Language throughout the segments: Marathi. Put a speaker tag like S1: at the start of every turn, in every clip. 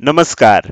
S1: Namaskar.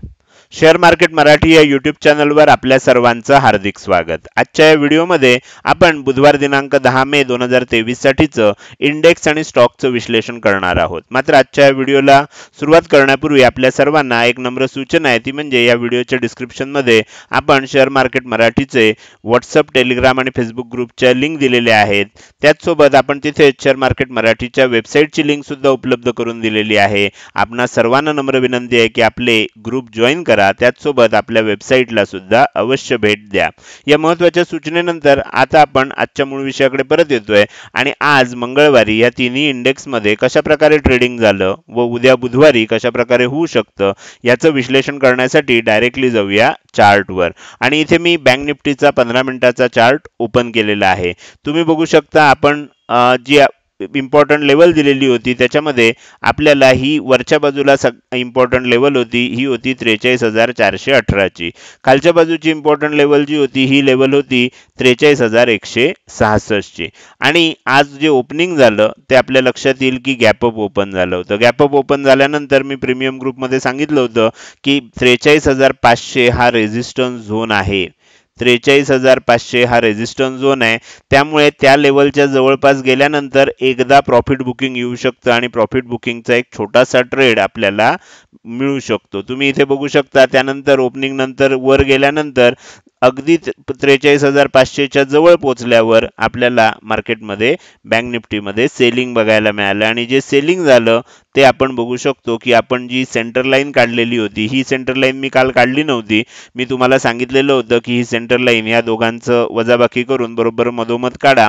S1: शेअर मार्केट मराठी या यूट्यूब चॅनलवर आपल्या सर्वांचं हार्दिक स्वागत आजच्या या व्हिडिओमध्ये आपण बुधवार दिनांक दहा मे दोन हजार तेवीस साठीचं इंडेक्स आणि स्टॉकचं विश्लेषण करणार आहोत मात्र आजच्या या व्हिडिओला सुरुवात करण्यापूर्वी आपल्या सर्वांना एक नम्र सूचना आहे ती म्हणजे या व्हिडिओच्या डिस्क्रिप्शन मध्ये आपण शेअर मार्केट मराठीचे व्हॉट्सअप टेलिग्राम आणि फेसबुक ग्रुपच्या लिंक दिलेल्या आहेत त्याचसोबत आपण तिथे शेअर मार्केट मराठीच्या वेबसाईटची सुद्धा उपलब्ध करून दिलेली आहे आपणा सर्वांना नम्र विनंती आहे की आपले ग्रुप जॉईन करा करा त्याचसोबत आपल्या वेबसाईटला सुद्धा अवश्य भेट द्या या महत्वाच्या सूचनेनंतर आता आपण आजच्या मूळ विषयाकडे परत येतोय आणि आज मंगळवारी या तिन्ही इंडेक्समध्ये प्रकारे ट्रेडिंग झालं व उद्या बुधवारी कशाप्रकारे होऊ शकतं याचं विश्लेषण करण्यासाठी डायरेक्टली जाऊया चार्टवर आणि इथे मी बँक निफ्टीचा पंधरा मिनिटाचा चार्ट ओपन केलेला आहे तुम्ही बघू शकता आपण जी इम्पॉर्टंट लेवल दिलेली होती त्याच्यामध्ये आपल्याला ही वरच्या बाजूला सग इम्पॉर्टंट लेवल होती ही होती त्रेचाळीस हजार चारशे अठराची खालच्या बाजूची इम्पॉर्टंट लेवल जी होती ही लेवल होती त्रेचाळीस हजार एकशे सहासष्टची आणि आज जे ओपनिंग झालं ते आपल्या लक्षात येईल की गॅपअप ओपन झालं होतं गॅपअप ओपन झाल्यानंतर मी प्रीमियम ग्रुपमध्ये सांगितलं होतं की त्रेचाळीस हजार पाचशे हा रेझिस्टन्स झोन आहे त्रेचाळीस हजार पाचशे हा रेझिस्टन्स झोन आहे त्यामुळे त्या लेवलच्या जवळपास गेल्यानंतर एकदा प्रॉफिट बुकिंग येऊ शकतं आणि प्रॉफिट बुकिंगचा एक छोटासा ट्रेड आपल्याला मिळू शकतो तुम्ही इथे बघू शकता त्यानंतर ओपनिंग नंतर वर गेल्यानंतर अगदी त्रेचाळीस हजार पाचशेच्या जवळ पोचल्यावर आपल्याला मार्केटमध्ये बँक निफ्टीमध्ये सेलिंग बघायला मिळालं आणि जे सेलिंग झालं ते आपण बघू शकतो की आपण जी सेंटर लाईन काढलेली होती ही सेंटर लाईन मी काल काढली नव्हती मी तुम्हाला सांगितलेलं होतं की ही सेंटर लाईन या दोघांचं वजाबाकी करून बरोबर मधोमध काढा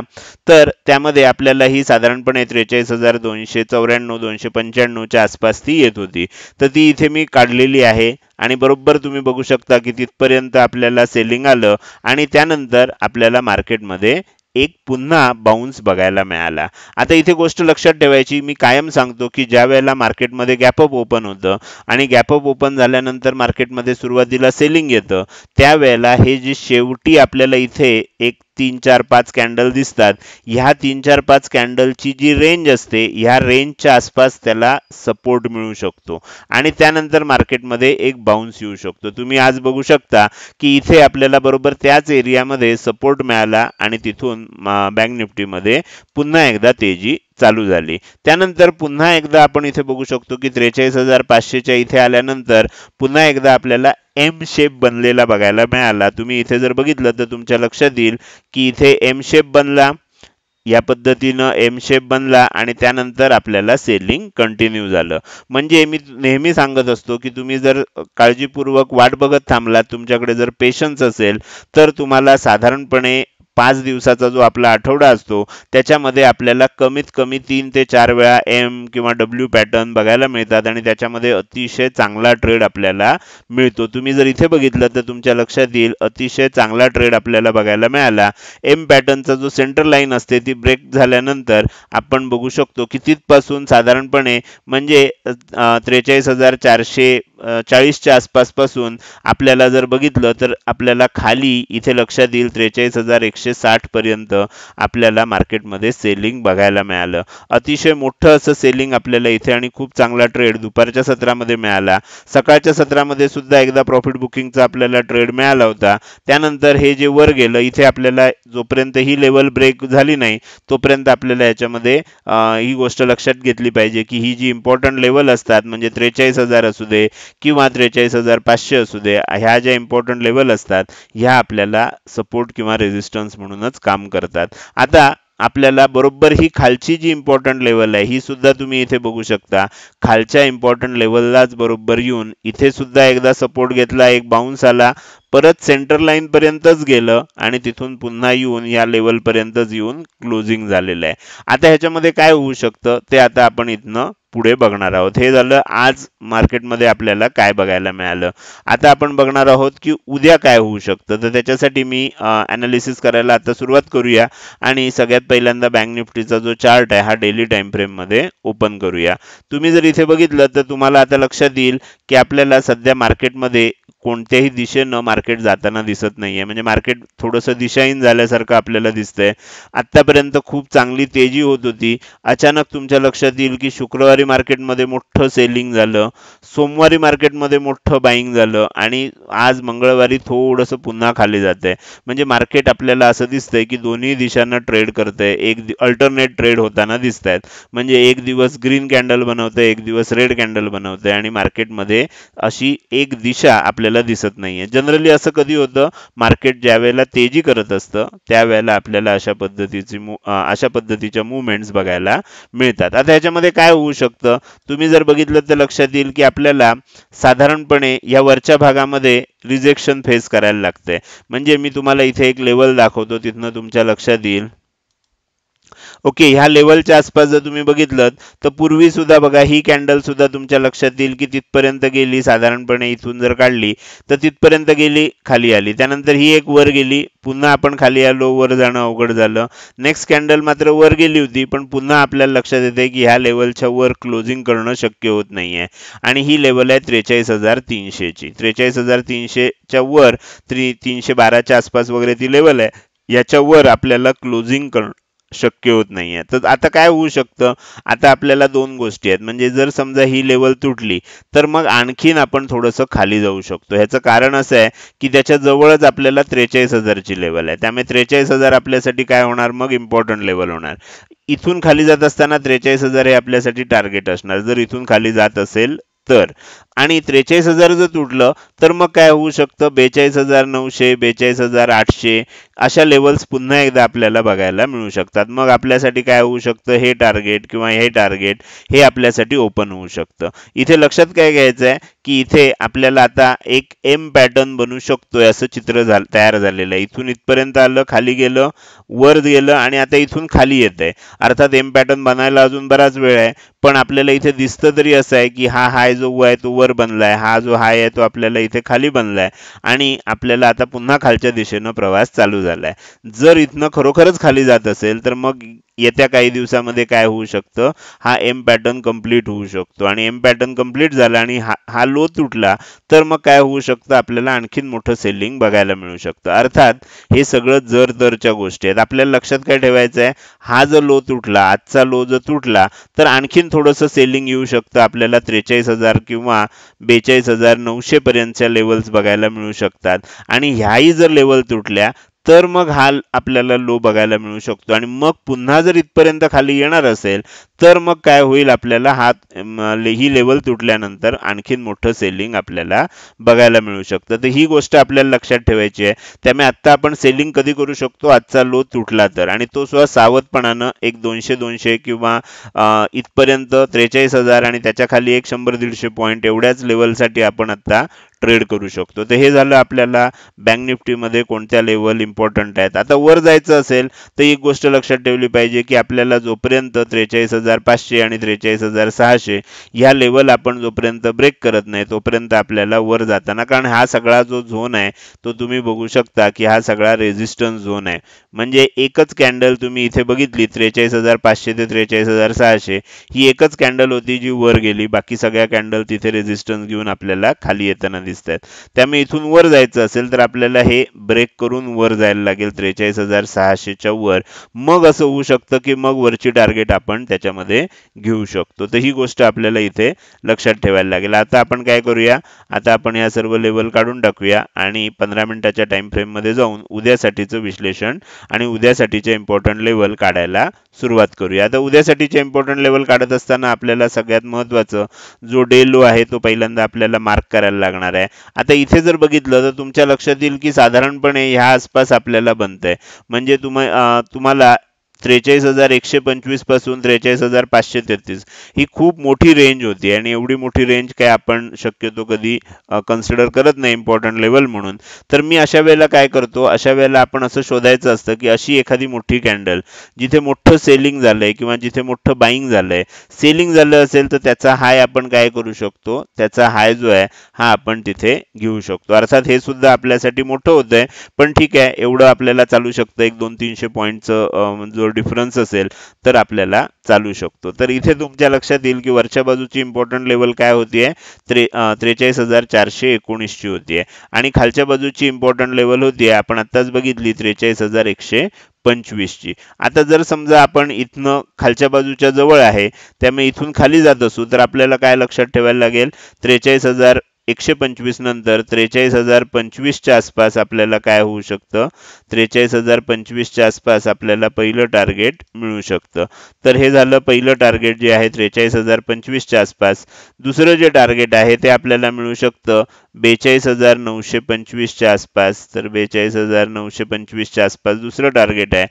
S1: तर त्यामध्ये आपल्याला ही साधारणपणे त्रेचाळीस हजार दोनशे चौऱ्याण्णव दोनशे पंच्याण्णवच्या आसपास ती येत होती तर ती इथे मी काढलेली आहे आणि बरोबर तुम्ही बघू शकता की तिथपर्यंत आपल्याला सेलिंग आलं आणि त्यानंतर आपल्याला मार्केटमध्ये एक पुन्हा बाउन्स बघायला मिळाला आता इथे गोष्ट लक्षात ठेवायची मी कायम सांगतो की ज्या वेळेला मार्केटमध्ये गॅपअप ओपन होतं आणि गॅपअप ओपन झाल्यानंतर मार्केटमध्ये सुरुवातीला सेलिंग येतं त्यावेळेला हे जे शेवटी आपल्याला इथे एक तीन चार पाच कॅन्डल दिसतात ह्या तीन चार पाच कॅन्डलची जी रेंज असते ह्या रेंजच्या आसपास त्याला सपोर्ट मिळू शकतो आणि त्यानंतर मार्केटमध्ये एक बाउन्स येऊ शकतो तुम्ही आज बघू शकता की इथे आपल्याला बरोबर त्याच एरियामध्ये सपोर्ट मिळाला आणि तिथून बँक निफ्टीमध्ये पुन्हा एकदा तेजी चालू झाली त्यानंतर पुन्हा एकदा आपण इथे बघू शकतो की त्रेचाळीस हजार पाचशेच्या इथे आल्यानंतर पुन्हा एकदा आपल्याला एम शेप बनलेला बघायला मिळाला तुम्ही इथे जर बघितलं तर तुमच्या लक्षात येईल की इथे एम शेप बनला या पद्धतीनं एम शेप बनला आणि त्यानंतर आपल्याला सेलिंग कंटिन्यू झालं म्हणजे मी नेहमी सांगत असतो की तुम्ही जर काळजीपूर्वक वाट बघत थांबलात तुमच्याकडे जर पेशन्स असेल तर तुम्हाला साधारणपणे पाच दिवसाचा जो आपला आठवडा असतो त्याच्यामध्ये आपल्याला कमीत कमी तीन ते चार वेळा एम किंवा डब्ल्यू पॅटर्न बघायला मिळतात आणि त्याच्यामध्ये अतिशय चांगला ट्रेड आपल्याला मिळतो तुम्ही जर इथे बघितलं तर तुमच्या लक्षात येईल अतिशय चांगला ट्रेड आपल्याला बघायला मिळाला एम पॅटर्नचा जो सेंटर लाईन असते ती ब्रेक झाल्यानंतर आपण बघू शकतो की तिथपासून साधारणपणे म्हणजे त्रेचाळीस हजार चारशे चाळीसच्या आसपासपासून आपल्याला जर बघितलं तर आपल्याला खाली इथे लक्षात येईल त्रेचाळीस हजार एकशे तीनशे साठ पर्यंत आपल्याला मार्केटमध्ये सेलिंग बघायला मिळालं अतिशय मोठं असं सेलिंग आपल्याला इथे आणि खूप चांगला ट्रेड दुपारच्या सत्रामध्ये मिळाला सकाळच्या सत्रामध्ये सुद्धा एकदा प्रॉफिट बुकिंगचा आपल्याला ट्रेड मिळाला होता त्यानंतर हे जे वर गेलं इथे आपल्याला जोपर्यंत ही लेवल ब्रेक झाली नाही तोपर्यंत आपल्याला याच्यामध्ये ही गोष्ट लक्षात घेतली पाहिजे की ही जी इम्पॉर्टंट लेवल असतात म्हणजे त्रेचाळीस हजार असू दे किंवा त्रेचाळीस हजार पाचशे असू दे ह्या ज्या इम्पॉर्टंट लेवल असतात ह्या आपल्याला सपोर्ट किंवा रेझिस्टन्स म्हणूनच काम करतात आता आपल्याला बरोबर ही खालची जी इम्पॉर्टंट लेवल आहे ही सुद्धा तुम्ही इथे बघू शकता खालच्या इम्पॉर्टंट लेवललाच बरोबर येऊन इथे सुद्धा एकदा सपोर्ट घेतला एक बाउन्स आला परत सेंटर लाईन पर्यंतच गेलं आणि तिथून पुन्हा येऊन या लेवलपर्यंतच येऊन क्लोजिंग झालेलं आहे आता ह्याच्यामध्ये काय होऊ शकतं ते आता आपण इथनं पुढे बघणार आहोत हे झालं आज मार्केटमध्ये आपल्याला काय बघायला मिळालं आता आपण बघणार आहोत की उद्या काय होऊ शकतं तर त्याच्यासाठी मी अनालिसिस करायला आता सुरुवात करूया आणि सगळ्यात पहिल्यांदा बँक निफ्टीचा जो चार्ट आहे हा डेली टाइम मध्ये ओपन करूया तुम्ही जर इथे बघितलं तर तुम्हाला आता लक्षात येईल की आपल्याला सध्या मार्केटमध्ये कोणत्याही दिशेनं मार्केट जाताना दिसत नाहीये म्हणजे मार्केट थोडंसं दिशाहीन झाल्यासारखं आपल्याला दिसतंय आत्तापर्यंत खूप चांगली तेजी होत होती अचानक तुमच्या लक्षात येईल की शुक्रवारी मार्केटमध्ये मोठं सेलिंग झालं सोमवारी मार्केटमध्ये मोठं बाईंग झालं आणि आज मंगळवारी थोडंसं पुन्हा खाली जात आहे म्हणजे मार्केट आपल्याला असं दिसतंय की दोन्ही दिशांना ट्रेड करतंय एक अल्टरनेट ट्रेड होताना दिसत आहेत म्हणजे एक दिवस ग्रीन कॅन्डल बनवतंय एक दिवस रेड कॅन्डल बनवतंय आणि मार्केटमध्ये अशी एक दिशा आपल्याला आपल्याला दिसत नाहीये जनरली असं कधी होतं मार्केट ज्या वेळेला तेजी करत असतं त्यावेळेला आपल्याला अशा पद्धतीची अशा पद्धतीच्या मुवमेंट्स बघायला मिळतात आता ह्याच्यामध्ये काय होऊ शकतं तुम्ही जर बघितलं तर लक्षात येईल की आपल्याला साधारणपणे या वरच्या भागामध्ये रिजेक्शन फेस करायला लागतंय म्हणजे मी तुम्हाला इथे एक लेवल दाखवतो तिथनं तुमच्या लक्षात येईल ओके ह्या लेवलच्या आसपास जर तुम्ही बघितलं तर पूर्वी सुद्धा बघा ही कॅन्डल सुद्धा तुमच्या लक्षात येईल की तिथपर्यंत गेली साधारणपणे इथून जर काढली तर तिथपर्यंत गेली खाली आली त्यानंतर ही एक वर गेली पुन्हा आपण खाली आलो वर जाणं अवघड झालं नेक्स्ट कॅन्डल मात्र वर गेली होती पण पुन्हा आपल्याला लक्षात येते की ह्या लेवलच्या वर क्लोजिंग करणं शक्य होत नाहीये आणि ही लेवल आहे त्रेचाळीस हजार तीनशेची त्रेचाळीस हजार तीनशेच्या वर तीनशे बाराच्या आसपास वगैरे ती लेवल आहे याच्यावर आपल्याला क्लोजिंग करणं शक्य होत नाहीये तर आता काय होऊ शकतं आता आपल्याला दोन गोष्टी आहेत म्हणजे जर समजा ही लेवल तुटली तर मग आणखीन आपण थोडंसं खाली जाऊ शकतो ह्याचं कारण असं आहे की त्याच्या जवळच आपल्याला त्रेचाळीस हजारची लेवल आहे त्यामुळे त्रेचाळीस हजार आपल्यासाठी काय होणार मग इम्पॉर्टंट लेवल होणार इथून खाली जात असताना त्रेचाळीस हजार हे आपल्यासाठी टार्गेट असणार जर इथून खाली जात असेल तर आणि त्रेचाळीस हजार जर तुटलं तर मग काय होऊ शकतं बेचाळीस हजार नऊशे बेचाळीस हजार आठशे अशा लेवल्स पुन्हा एकदा आपल्याला बघायला मिळू शकतात मग आपल्यासाठी काय होऊ शकतं हे टार्गेट किंवा हे टार्गेट हे आपल्यासाठी ओपन होऊ शकतं इथे लक्षात काय घ्यायचं आहे की इथे आपल्याला आता एक एम पॅटर्न बनू शकतोय असं चित्र झालं तयार झालेलं आहे इथून इथपर्यंत आलं खाली गेलं वर गेलं आणि आता इथून खाली येत आहे अर्थात एम पॅटर्न बनायला अजून बराच वेळ आहे पण आपल्याला इथे दिसतं तरी असं आहे की हा हाय जो आहे तो वर बनलाय हा जो हाय आहे तो आपल्याला इथे खाली बनलाय आणि आपल्याला आता पुन्हा खालच्या दिशेनं प्रवास चालू झालाय जर इथनं खरोखरच खाली जात असेल तर मग येत्या काही दिवसामध्ये काय होऊ शकतं हा एम पॅटर्न कम्प्लीट होऊ शकतो आणि एम पॅटर्न कम्प्लीट झाला आणि हा लो तुटला तर मग काय होऊ शकतं आपल्याला आणखीन मोठं सेलिंग बघायला मिळू शकतं अर्थात हे सगळं जर दरच्या गोष्टी आहेत आपल्याला लक्षात काय ठेवायचं आहे हा जर लो तुटला आजचा लो जर तुटला तर आणखीन थोडंसं सेलिंग येऊ शकतं आपल्याला त्रेचाळीस हजार किंवा बेचाळीस हजार नऊशे पर्यंतच्या लेवल्स बघायला मिळू शकतात आणि ह्याही जर लेवल तुटल्या तर मग हा आपल्याला लो बघायला मिळू शकतो आणि मग पुन्हा जर इथपर्यंत खाली येणार असेल तर मग काय होईल आपल्याला हा ही लेवल तुटल्यानंतर आणखीन मोठं सेलिंग आपल्याला बघायला मिळू शकतं तर ही गोष्ट आपल्याला लक्षात ठेवायची आहे त्यामुळे आत्ता आपण सेलिंग कधी करू शकतो आजचा लो तुटला तर आणि तो सुद्धा सावधपणानं एक दोनशे दोनशे किंवा इथपर्यंत त्रेचाळीस हजार आणि त्याच्या खाली एक शंभर दीडशे पॉईंट एवढ्याच लेवलसाठी आपण आत्ता ट्रेड करू शकतो तर हे झालं आपल्याला बँक निफ्टीमध्ये कोणत्या लेवल इम्पॉर्टंट आहेत आता वर जायचं असेल तर एक गोष्ट लक्षात ठेवली पाहिजे की आपल्याला जोपर्यंत त्रेचाळीस हजार पाचशे आणि त्रेचाळीस हजार सहाशे ह्या लेवल आपण जोपर्यंत ब्रेक करत नाही तोपर्यंत आपल्याला वर जाताना कारण हा सगळा जो झोन आहे तो तुम्ही बघू शकता की हा सगळा रेझिस्टन्स झोन आहे म्हणजे एकच कॅन्डल तुम्ही इथे बघितली त्रेचाळीस हजार पाचशे ते त्रेचाळीस हजार सहाशे ही एकच कॅन्डल होती जी वर गेली बाकी सगळ्या कॅन्डल तिथे रेझिस्टन्स घेऊन आपल्याला खाली येताना दिसत आहेत त्यामुळे इथून वर जायचं असेल तर आपल्याला हे ब्रेक करून वर जायला लागेल त्रेचाळीस हजार सहाशेच्या वर मग असं होऊ शकतं की मग वरची टार्गेट आपण त्याच्यामध्ये घेऊ शकतो तर ही गोष्ट आपल्याला इथे लक्षात ठेवायला लागेल आता आपण काय करूया आता आपण या सर्व लेवल काढून टाकूया आणि पंधरा मिनिटाच्या टाइम फ्रेममध्ये जाऊन उद्यासाठीचं विश्लेषण आणि उद्यासाठीचे इम्पॉर्टंट लेवल काढायला सुरुवात करूया आता उद्यासाठीचे इम्पॉर्टंट लेवल काढत असताना आपल्याला सगळ्यात महत्त्वाचं जो डेलो आहे तो पहिल्यांदा आपल्याला मार्क करायला लागणार आता इथे जर बघितलं तर तुमच्या लक्षात येईल की साधारणपणे ह्या आसपास आपल्याला बनतंय म्हणजे तुम्हा तुम्हाला त्रेचाळीस हजार एकशे पंचवीस पासून त्रेचाळीस हजार पाचशे तेहतीस ही खूप मोठी रेंज होती आणि एवढी मोठी रेंज काय आपण शक्यतो कधी कन्सिडर करत नाही इम्पॉर्टंट लेवल म्हणून तर मी अशा वेळेला काय करतो अशा वेळेला आपण असं शोधायचं असतं की अशी एखादी मोठी कॅन्डल जिथे मोठं सेलिंग झालंय किंवा जिथे मोठं बाईंग झालंय सेलिंग झालं असेल तर त्याचा हाय आपण काय करू शकतो त्याचा हाय जो आहे हा आपण तिथे घेऊ शकतो अर्थात हे सुद्धा आपल्यासाठी मोठं होतंय पण ठीक आहे एवढं आपल्याला चालू शकतं एक दोन तीनशे पॉईंटचं जो डिफरन्स असेल तर आपल्याला चालू शकतो तर इथे तुमच्या लक्षात येईल की वरच्या बाजूची इम्पॉर्टंट लेवल काय होती आहे त्रेचाळीस हजार चारशे एकोणीसची होती आहे आणि खालच्या बाजूची इम्पॉर्टंट लेवल होती आहे आपण आत्ताच बघितली त्रेचाळीस हजार एकशे पंचवीसची आता जर समजा आपण इथनं खालच्या बाजूच्या जवळ आहे त्यामुळे इथून खाली जात असू तर आपल्याला काय लक्षात ठेवायला लागेल त्रेचाळीस हजार एकशे पंचवीस नंतर त्रेचाळीस हजार पंचवीसच्या आसपास आपल्याला काय होऊ शकतं त्रेचाळीस हजार पंचवीसच्या आसपास आपल्याला पहिलं टार्गेट मिळू शकतं तर हे झालं पहिलं टार्गेट जे आहे त्रेचाळीस हजार पंचवीसच्या आसपास दुसरं जे टार्गेट आहे ते आपल्याला मिळू शकतं बेचाळीस हजार नऊशे पंचवीसच्या आसपास तर बेचाळीस हजार नऊशे पंचवीसच्या आसपास दुसरं टार्गेट आहे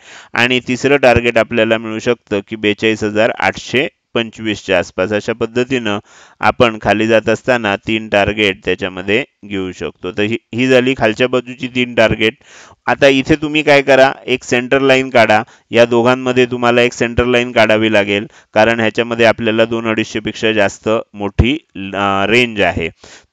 S1: आणि तिसरं टार्गेट आपल्याला मिळू शकतं की बेचाळीस हजार आठशे पंचवीसच्या आसपास अशा पद्धतीनं आपण खाली जात असताना तीन टार्गेट त्याच्यामध्ये घेऊ शकतो तर ही झाली खालच्या बाजूची तीन टार्गेट आता इथे तुम्ही काय करा एक सेंटर लाईन काढा या दोघांमध्ये तुम्हाला एक सेंटर लाईन काढावी लागेल कारण ह्याच्यामध्ये आपल्याला दोन अडीचशेपेक्षा जास्त मोठी रेंज आहे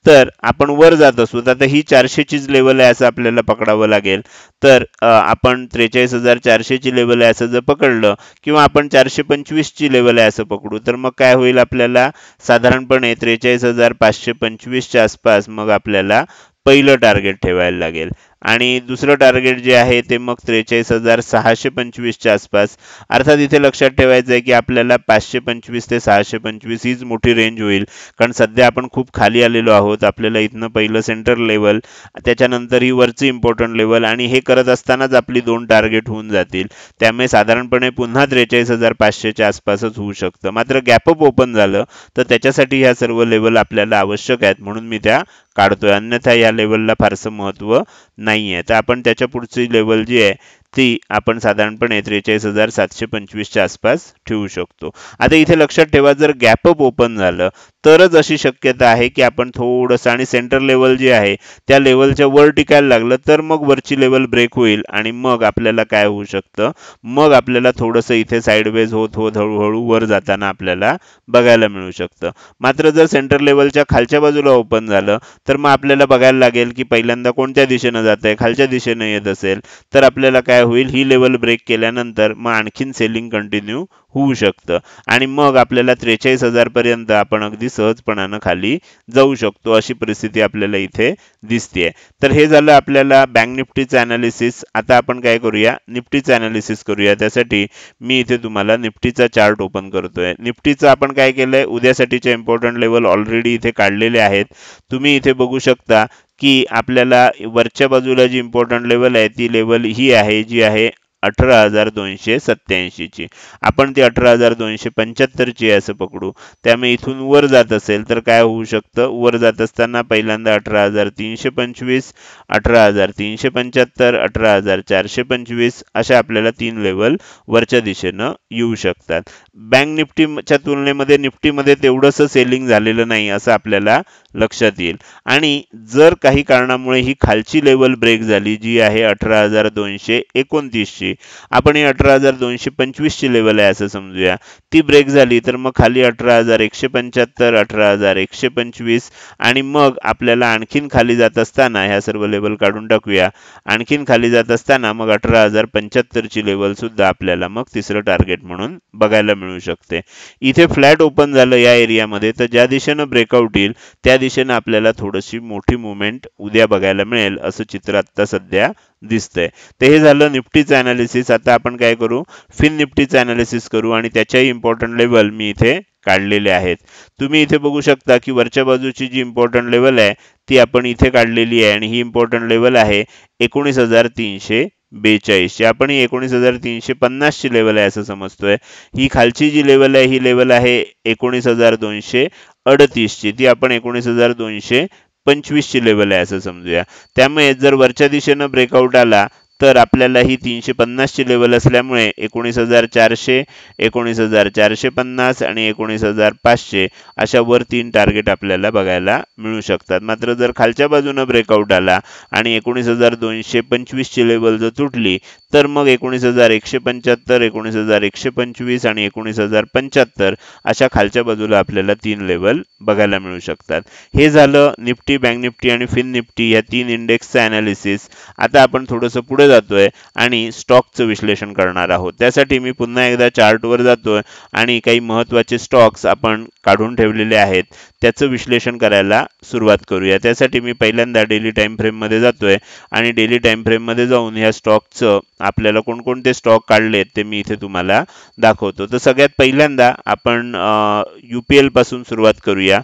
S1: तर आपण वर जात असू तर आता ही चारशेचीच लेवल आहे असं आपल्याला पकडावं लागेल तर आपण त्रेचाळीस हजार चारशेची लेवल आहे असं जर पकडलं किंवा आपण चारशे पंचवीसची लेवल आहे असं पकडू तर मग काय होईल आपल्याला साधारण साधारणपणे त्रेचाळीस हजार पाचशे पंचवीसच्या आसपास मग आपल्याला पहिलं टार्गेट ठेवायला लागेल आणि दुसरं टार्गेट जे आहे ते मग त्रेचाळीस हजार सहाशे पंचवीसच्या आसपास अर्थात इथे लक्षात ठेवायचं आहे की आपल्याला पाचशे पंचवीस ते सहाशे पंचवीस हीच मोठी रेंज होईल कारण सध्या आपण खूप खाली आलेलो आहोत आपल्याला इथनं पहिलं सेंटर लेवल त्याच्यानंतर ही वरची इम्पॉर्टंट लेवल आणि हे करत असतानाच आपली दोन टार्गेट होऊन जातील त्यामुळे साधारणपणे पुन्हा त्रेचाळीस हजार पाचशेच्या आसपासच होऊ शकतं मात्र गॅपअप ओपन झालं तर त्याच्यासाठी ह्या सर्व लेवल आपल्याला आवश्यक आहेत म्हणून मी त्या काढतोय अन्यथा या लेवलला फारसं महत्त्व नाही नाही आहे तर आपण त्याच्या पुढची लेवल जी आहे ती आपण साधारणपणे त्रेचाळीस हजार सातशे पंचवीसच्या आसपास ठेवू शकतो आता इथे लक्षात ठेवा जर गॅपअप ओपन झालं तरच अशी शक्यता आहे की आपण थोडंसं आणि सेंटर लेवल जे आहे त्या लेवलच्या वर टिकायला लागलं तर मग वरची लेवल ब्रेक होईल आणि मग आपल्याला काय होऊ शकतं मग आपल्याला थोडंसं इथे साईडवेज होत होत हळूहळू वर जाताना आपल्याला बघायला मिळू शकतं मात्र जर सेंटर लेवलच्या खालच्या बाजूला ओपन झालं तर मग आपल्याला बघायला लागेल की पहिल्यांदा कोणत्या दिशेनं जात आहे खालच्या दिशेनं येत असेल तर आपल्याला काय होईल ही लेवल ब्रेक केल्यानंतर मग आणखीन सेलिंग कंटिन्यू होऊ शकतं आणि मग आपल्याला त्रेचाळीस हजारपर्यंत आपण अगदी सहजपणानं खाली जाऊ शकतो अशी परिस्थिती आपल्याला इथे दिसते तर हे झालं आपल्याला बँक निफ्टीचं ॲनालिसिस आता आपण काय करूया निफ्टीचं ॲनालिसिस करूया त्यासाठी मी इथे तुम्हाला निफ्टीचा चार्ट ओपन करतोय निफ्टीचं आपण काय केलं आहे उद्यासाठीचे इम्पॉर्टंट लेवल ऑलरेडी इथे काढलेले आहेत तुम्ही इथे बघू शकता की आपल्याला वरच्या बाजूला जी इम्पॉर्टंट लेवल आहे ती लेवल ही आहे जी आहे अठरा हजार दोनशे सत्त्याऐंशीची आपण ती अठरा हजार दोनशे पंच्याहत्तरची असं पकडू त्यामुळे इथून वर जात असेल तर काय होऊ शकतं वर जात असताना पहिल्यांदा अठरा हजार तीनशे पंचवीस अठरा हजार तीनशे पंच्याहत्तर अठरा हजार चारशे पंचवीस अशा आपल्याला तीन लेवल वरच्या दिशेनं येऊ शकतात बँक निफ्टीच्या तुलनेमध्ये निफ्टीमध्ये तेवढंसं सेलिंग झालेलं नाही असं आपल्याला लक्षात येईल आणि जर काही कारणामुळे ही खालची लेवल ब्रेक झाली जी आहे अठरा हजार दोनशे एकोणतीसची झाली आपण ही अठरा हजार दोनशे पंचवीसची लेवल आहे असं समजूया ती ब्रेक झाली तर मग खाली अठरा हजार एकशे पंच्याहत्तर अठरा हजार एकशे पंचवीस आणि मग आपल्याला आणखीन खाली जात असताना ह्या सर्व लेवल काढून टाकूया आणखीन खाली जात असताना मग अठरा हजार पंच्याहत्तरची लेवल सुद्धा आपल्याला मग तिसरं टार्गेट म्हणून बघायला मिळू शकते इथे फ्लॅट ओपन झालं या एरियामध्ये तर ज्या दिशेनं ब्रेकआउट येईल त्या दिशेनं आपल्याला थोडीशी मोठी मुवमेंट उद्या बघायला मिळेल असं चित्र आता सध्या दिसतंय ते हे झालं निफ्टीचं अनालिसिस ॲनालिसिस आता आपण काय करू फिन निफ्टीचं ॲनालिसिस करू आणि त्याच्याही इम्पॉर्टंट लेवल मी इथे काढलेले आहेत तुम्ही इथे बघू शकता की वरच्या बाजूची जी इम्पॉर्टंट लेवल आहे ती आपण इथे काढलेली आहे आणि ही इम्पॉर्टंट लेवल आहे एकोणीस हजार तीनशे बेचाळीसची आपण ही एकोणीस हजार तीनशे पन्नासची लेवल आहे असं समजतोय ही खालची जी लेवल आहे ही लेवल आहे एकोणीस हजार दोनशे अडतीसची ती आपण एकोणीस हजार दोनशे पंचवीसची लेवल आहे असं समजूया त्यामुळे जर वरच्या दिशेनं ब्रेकआउट आला तर आपल्याला ही तीनशे पन्नासची लेवल असल्यामुळे एकोणीस हजार चारशे एकोणीस हजार चारशे पन्नास आणि एकोणीस हजार पाचशे अशा वर तीन टार्गेट आपल्याला बघायला मिळू शकतात मात्र जर खालच्या बाजूनं ब्रेकआउट आला आणि एकोणीस हजार दोनशे पंचवीसची लेवल जर तुटली तर मग एकोणीस हजार एकशे पंच्याहत्तर एकोणीस हजार एकशे पंचवीस आणि एकोणीस हजार पंच्याहत्तर अशा खालच्या बाजूला आपल्याला तीन लेवल बघायला मिळू शकतात हे झालं निफ्टी बँक निफ्टी आणि फिन निफ्टी या तीन इंडेक्सचं अॅनालिसिस आता आपण थोडंसं पुढे जातोय आणि स्टॉकचं विश्लेषण करणार आहोत त्यासाठी मी पुन्हा एकदा चार्टवर जातोय आणि काही महत्त्वाचे स्टॉक्स आपण काढून ठेवलेले आहेत त्याचं विश्लेषण करायला सुरुवात करूया त्यासाठी मी पहिल्यांदा डेली टाईम मध्ये जातोय आणि डेली टाईम फ्रेममध्ये जाऊन ह्या स्टॉकचं आपल्याला कोणकोणते स्टॉक काढलेत ते मी इथे तुम्हाला दाखवतो तर सगळ्यात पहिल्यांदा आपण यू पी एलपासून सुरुवात करूया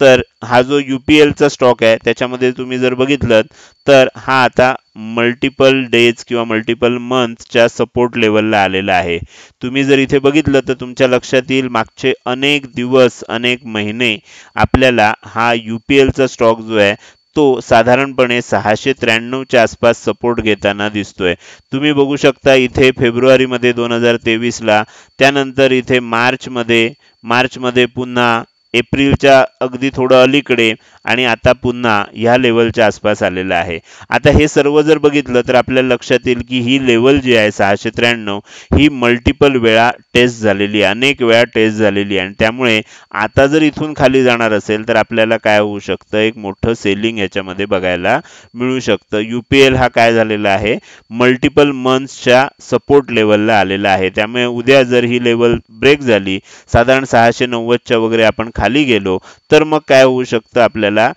S1: तर हा जो यू पी एलचा स्टॉक आहे त्याच्यामध्ये तुम्ही जर बघितलं तर हा आता मल्टिपल डेज किंवा मल्टिपल मंथच्या सपोर्ट लेवलला आलेला आहे तुम्ही जर इथे बघितलं तर तुमच्या लक्षात येईल मागचे अनेक दिवस अनेक महिने आपल्याला हा यू पी एलचा स्टॉक जो आहे तो साधारणपणे सहाशे त्र्याण्णवच्या आसपास सपोर्ट घेताना दिसतोय तुम्ही बघू शकता इथे फेब्रुवारीमध्ये दोन हजार तेवीसला त्यानंतर इथे मार्चमध्ये मार्चमध्ये पुन्हा एप्रिलच्या अगदी थोडं अलीकडे आणि आता पुन्हा ह्या लेवलच्या आसपास आलेलं आहे आता हे सर्व जर बघितलं तर आपल्या लक्षात येईल की ही लेवल जी आहे सहाशे त्र्याण्णव ही मल्टिपल वेळा टेस्ट झालेली आहे अनेक वेळा टेस्ट झालेली आहे आणि त्यामुळे आता जर इथून खाली जाणार असेल तर आपल्याला काय होऊ शकतं एक मोठं सेलिंग याच्यामध्ये बघायला मिळू शकतं यू पी एल हा काय झालेला आहे मल्टिपल मंथ्सच्या सपोर्ट लेवलला आलेला आहे त्यामुळे उद्या जर ही लेवल ब्रेक झाली साधारण सहाशे नव्वदच्या वगैरे आपण खाली गेलो तर मग काय होऊ शकतं आपल्याला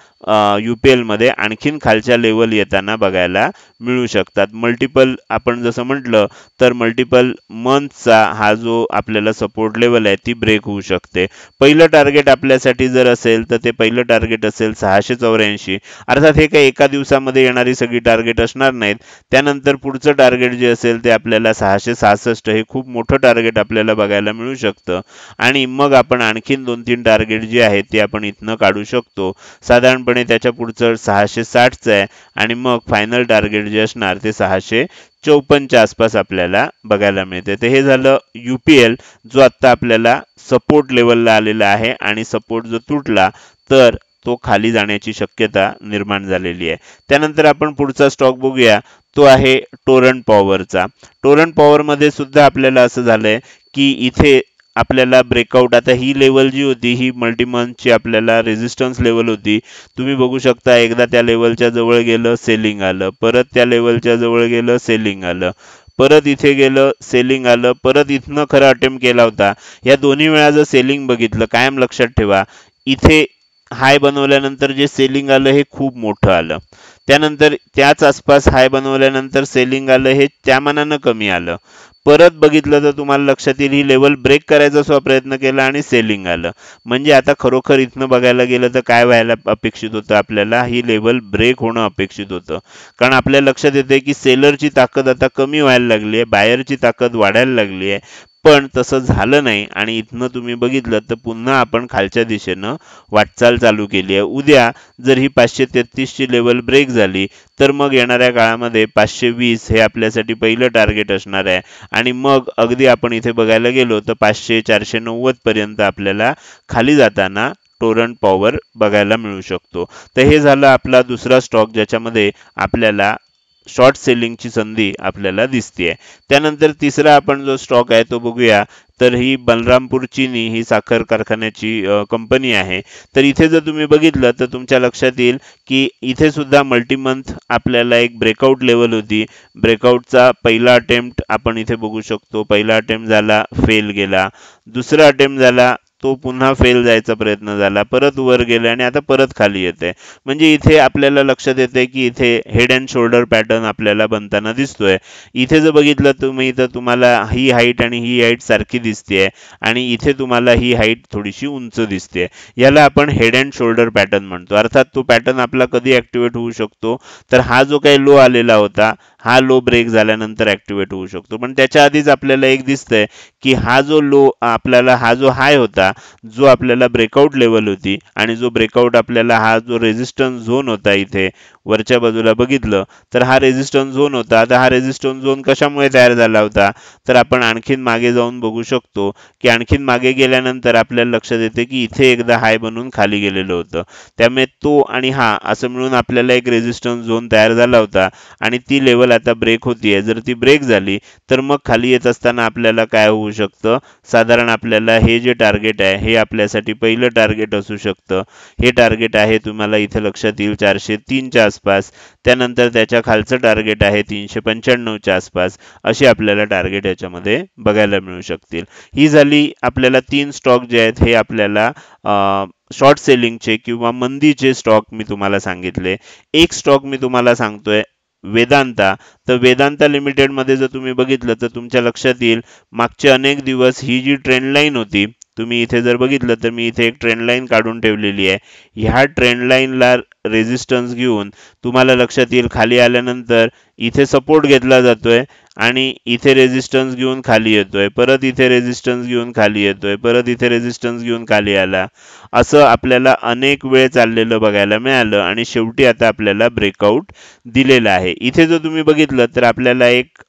S1: यू पी एलमध्ये आणखीन खालच्या लेवल येताना बघायला मिळू शकतात मल्टिपल आपण जसं म्हटलं तर मल्टिपल मंथचा हा जो आपल्याला सपोर्ट लेवल आहे ती ब्रेक होऊ शकते पहिलं टार्गेट आपल्यासाठी जर असेल तर ते पहिलं टार्गेट असेल सहाशे चौऱ्याऐंशी अर्थात हे काही एका दिवसामध्ये येणारी सगळी टार्गेट असणार नाहीत त्यानंतर पुढचं टार्गेट जे असेल ते आपल्याला सहाशे सहासष्ट हे खूप मोठं टार्गेट आपल्याला बघायला मिळू शकतं आणि मग आपण आणखीन दोन तीन टार्गेट जे आहेत ते आपण इथनं काढू शकतो साधारणपणे त्याच्या पुढचं सहाशे साठचं आहे आणि मग फायनल टार्गेट जे असणार ते सहाशे चौपन्नच्या आसपास आपल्याला बघायला मिळते तर हे झालं यू पी एल जो आत्ता आपल्याला सपोर्ट लेवलला आलेला आहे आणि सपोर्ट जो तुटला तर तो खाली जाण्याची शक्यता निर्माण झालेली आहे त्यानंतर आपण पुढचा स्टॉक बघूया तो आहे टोरंट पॉवरचा टोरंट पॉवरमध्ये सुद्धा आपल्याला असं झालंय की इथे आपल्याला ब्रेकआउट आता ही लेवल जी होती ही मल्टीमंथची आपल्याला रेझिस्टन्स लेवल होती तुम्ही बघू शकता एकदा त्या लेवलच्या जवळ गेलं सेलिंग आलं परत त्या लेवलच्या जवळ गेलं सेलिंग आलं परत इथे गेलं सेलिंग आलं परत इथनं खरं अटेम्प्ट केला होता या दोन्ही वेळा जर सेलिंग बघितलं कायम लक्षात ठेवा इथे हाय बनवल्यानंतर जे सेलिंग आलं हे खूप मोठं आलं त्यानंतर त्याच आसपास हाय बनवल्यानंतर सेलिंग आलं हे त्या मानानं कमी आलं परत बघितलं तर तुम्हाला लक्षात येईल ही लेवल ब्रेक करायचा सुद्धा प्रयत्न केला आणि सेलिंग आलं म्हणजे आता खरोखर इथनं बघायला गेलं तर काय व्हायला अपेक्षित होतं आपल्याला ही लेवल ब्रेक होणं अपेक्षित होतं कारण आपल्या लक्षात येते की सेलरची ताकद आता कमी व्हायला लागली आहे बायरची ताकद वाढायला लागली आहे पण तसं झालं नाही आणि इथनं तुम्ही बघितलं तर पुन्हा आपण खालच्या दिशेनं वाटचाल चालू केली आहे उद्या जर ही पाचशे तेहतीसची लेवल ब्रेक झाली तर मग येणाऱ्या काळामध्ये पाचशे वीस हे आपल्यासाठी पहिलं टार्गेट असणार आहे आणि मग अगदी आपण इथे बघायला गेलो तर पाचशे चारशे नव्वदपर्यंत आपल्याला खाली जाताना टोरंट पॉवर बघायला मिळू शकतो तर हे झालं आपला दुसरा स्टॉक ज्याच्यामध्ये आपल्याला शॉर्ट सेलिंगची संधी आपल्याला दिसते त्यानंतर तिसरा आपण जो स्टॉक आहे तो बघूया तर ही बलरामपूर चिनी ही साखर कारखान्याची कंपनी आहे तर इथे जर तुम्ही बघितलं तर तुमच्या लक्षात येईल की इथे सुद्धा मल्टीमंथ आपल्याला एक ब्रेकआउट लेवल होती ब्रेकआउटचा पहिला अटेम्प्ट आपण इथे बघू शकतो पहिला अटेम्प्ट झाला फेल गेला दुसरा अटेम्प्ट झाला तो पुन्हा फेल जायचा प्रयत्न झाला परत वर गेला आणि आता परत खाली येते म्हणजे इथे आपल्याला लक्षात येते की इथे हेड अँड शोल्डर पॅटर्न आपल्याला बनताना दिसतोय इथे जर बघितलं तुम्ही तर तुम्हाला ही हाईट आणि ही हाईट सारखी दिसते आणि इथे तुम्हाला ही हाईट थोडीशी उंच दिसते याला आपण हेड अँड शोल्डर पॅटर्न म्हणतो अर्थात तो पॅटर्न आपला कधी ॲक्टिवेट होऊ शकतो तर हा जो काही लो आलेला होता हा लो ब्रेक झाल्यानंतर ॲक्टिवेट होऊ शकतो पण त्याच्या आधीच आपल्याला एक दिसतंय की हा जो लो आपल्याला हा जो हाय होता जो आपल्याला ब्रेकआउट लेवल होती आणि जो ब्रेकआउट आपल्याला हा जो रेझिस्टन्स झोन होता इथे वरच्या बाजूला बघितलं तर हा रेझिस्टन्स झोन होता आता हा रेझिस्टन्स झोन कशामुळे तयार झाला होता तर आपण आणखीन मागे जाऊन बघू शकतो की आणखीन मागे गेल्यानंतर आपल्याला लक्षात येते की इथे एकदा हाय बनून खाली गेलेलं होतं त्यामुळे तो आणि हा असं मिळून आपल्याला एक रेझिस्टन्स झोन तयार झाला होता आणि ती लेवल आता ब्रेक होतीये जर ती ब्रेक झाली तर मग खाली येत असताना आपल्याला काय होऊ शकतं साधारण आपल्याला हे जे टार्गेट आहे हे आपल्यासाठी पहिलं टार्गेट असू शकतं हे टार्गेट आहे तुम्हाला इथे लक्षात येईल चारशे तीनच्या आसपास त्यानंतर त्याच्या खालचं टार्गेट आहे तीनशे पंच्याण्णवच्या आसपास अशी आपल्याला टार्गेट याच्यामध्ये बघायला मिळू शकतील ही झाली आपल्याला तीन स्टॉक जे आहेत हे आपल्याला शॉर्ट सेलिंगचे किंवा मंदीचे स्टॉक मी तुम्हाला सांगितले एक स्टॉक मी तुम्हाला सांगतोय वेदांता तर वेदांता मध्ये जर तुम्ही बघितलं तर तुमच्या लक्षात येईल मागचे अनेक दिवस ही जी ट्रेंड होती तुम्ही इथे जर बघितलं तर मी इथे एक ट्रेंड लाईन काढून ठेवलेली आहे ह्या ट्रेंड लाईनला रेझिस्टन्स घेऊन तुम्हाला लक्षात येईल खाली आल्यानंतर इथे सपोर्ट घेतला जातोय आणि इथे रेझिस्टन्स घेऊन खाली येतोय परत इथे रेझिस्टन्स घेऊन खाली येतोय परत इथे रेझिस्टन्स घेऊन खाली आला असं आपल्याला अनेक वेळ चाललेलं बघायला मिळालं आणि शेवटी आता आपल्याला ब्रेकआउट दिलेलं आहे इथे जर तुम्ही बघितलं तर आपल्याला एक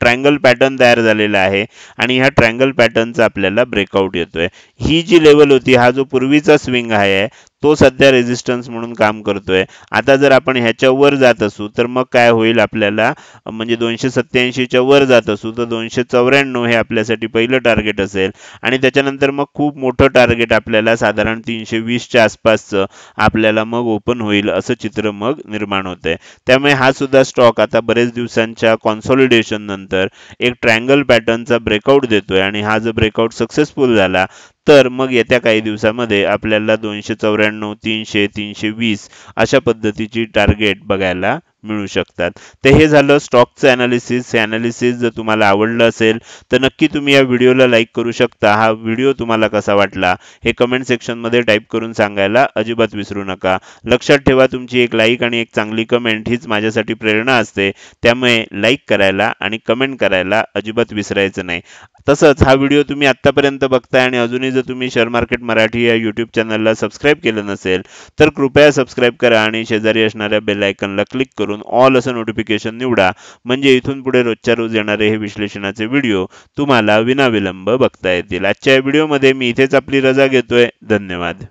S1: ट्रँगल पॅटर्न तयार झालेला आहे आणि ह्या ट्रँगल पॅटर्नचा आपल्याला ब्रेकआउट येतोय ही जी लेवल होती हा जो पूर्वीचा स्विंग आहे तो सध्या रेझिस्टन्स म्हणून काम करतोय आता जर आपण ह्याच्यावर जात असू तर मग काय होईल आपल्याला म्हणजे दोनशे सत्याऐंशीच्या वर जात असू तर दोनशे चौऱ्याण्णव हे आपल्यासाठी पहिलं टार्गेट असेल आणि त्याच्यानंतर मग खूप मोठं टार्गेट आपल्याला साधारण साधारण तीनशे वीसच्या आसपासचं आपल्याला मग ओपन होईल असं चित्र मग निर्माण होतंय त्यामुळे हा सुद्धा स्टॉक आता बरेच दिवसांच्या कॉन्सॉलिडेशन नंतर एक ट्रायंगल पॅटर्नचा ब्रेकआउट देतोय आणि हा जर ब्रेकआउट सक्सेसफुल झाला तर मग येत्या काही दिवसामध्ये आपल्याला दोनशे चौऱ्याण्णव तीनशे तीनशे वीस अशा पद्धतीची टार्गेट बघायला मिळू शकतात तर हे झालं स्टॉकचं ॲनालिसिस हे ॲनालिसिस जर तुम्हाला आवडलं असेल तर नक्की तुम्ही या व्हिडिओला लाईक करू शकता हा व्हिडिओ तुम्हाला कसा वाटला हे कमेंट सेक्शनमध्ये टाईप करून सांगायला अजिबात विसरू नका लक्षात ठेवा तुमची एक लाईक आणि एक चांगली कमेंट हीच माझ्यासाठी प्रेरणा असते त्यामुळे लाईक करायला आणि कमेंट करायला अजिबात विसरायचं नाही तसंच हा व्हिडिओ तुम्ही आत्तापर्यंत बघताय आणि अजूनही जर तुम्ही शेअर मार्केट मराठी या यूट्यूब चॅनलला सबस्क्राईब केलं नसेल तर कृपया सबस्क्राईब करा आणि शेजारी असणाऱ्या बेल आयकनला क्लिक करून करून ऑल असं नोटिफिकेशन निवडा म्हणजे इथून पुढे रोजच्या रोज येणारे हे विश्लेषणाचे व्हिडिओ तुम्हाला विनाविलंब बघता येतील आजच्या व्हिडिओमध्ये मी इथेच आपली रजा घेतोय धन्यवाद